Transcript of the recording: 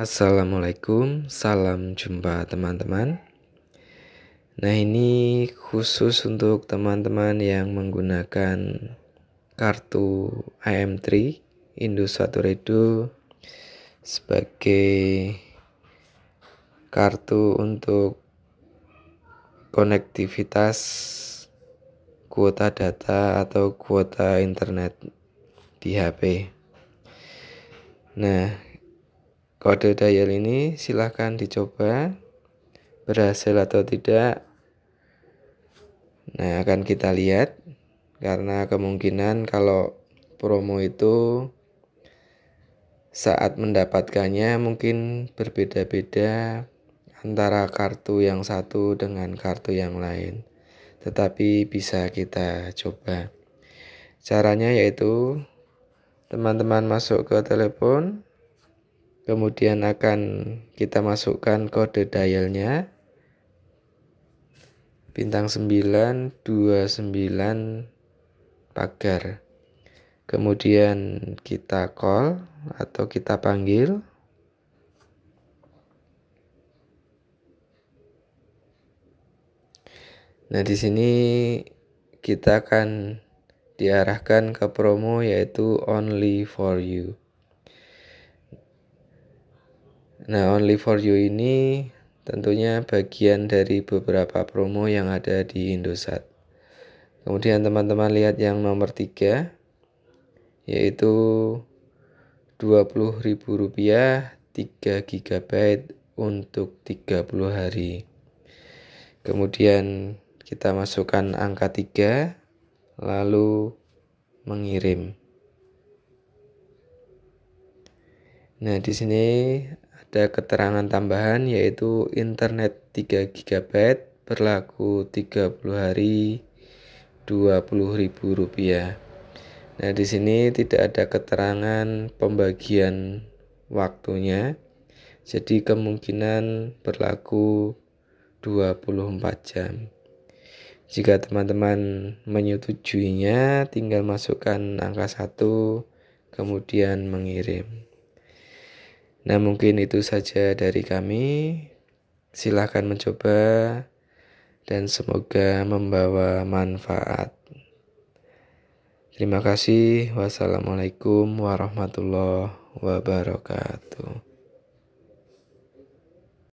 Assalamualaikum, salam jumpa teman-teman. Nah, ini khusus untuk teman-teman yang menggunakan kartu im 3 Indosat Redo sebagai kartu untuk konektivitas kuota data atau kuota internet di HP. Nah, kode dial ini silahkan dicoba berhasil atau tidak nah akan kita lihat karena kemungkinan kalau promo itu saat mendapatkannya mungkin berbeda-beda antara kartu yang satu dengan kartu yang lain tetapi bisa kita coba caranya yaitu teman-teman masuk ke telepon kemudian akan kita masukkan kode dialnya bintang 9 29 pagar kemudian kita call atau kita panggil Nah, di sini kita akan diarahkan ke promo yaitu Only for You. Nah, Only for You ini tentunya bagian dari beberapa promo yang ada di Indosat. Kemudian teman-teman lihat yang nomor 3 yaitu Rp20.000 3 GB untuk 30 hari. Kemudian kita masukkan angka 3 lalu mengirim. Nah, di sini ada keterangan tambahan yaitu internet 3 GB berlaku 30 hari Rp20.000. Nah, di sini tidak ada keterangan pembagian waktunya. Jadi kemungkinan berlaku 24 jam. Jika teman-teman menyetujuinya, tinggal masukkan angka 1 kemudian mengirim. Nah, mungkin itu saja dari kami. Silahkan mencoba, dan semoga membawa manfaat. Terima kasih. Wassalamualaikum warahmatullahi wabarakatuh.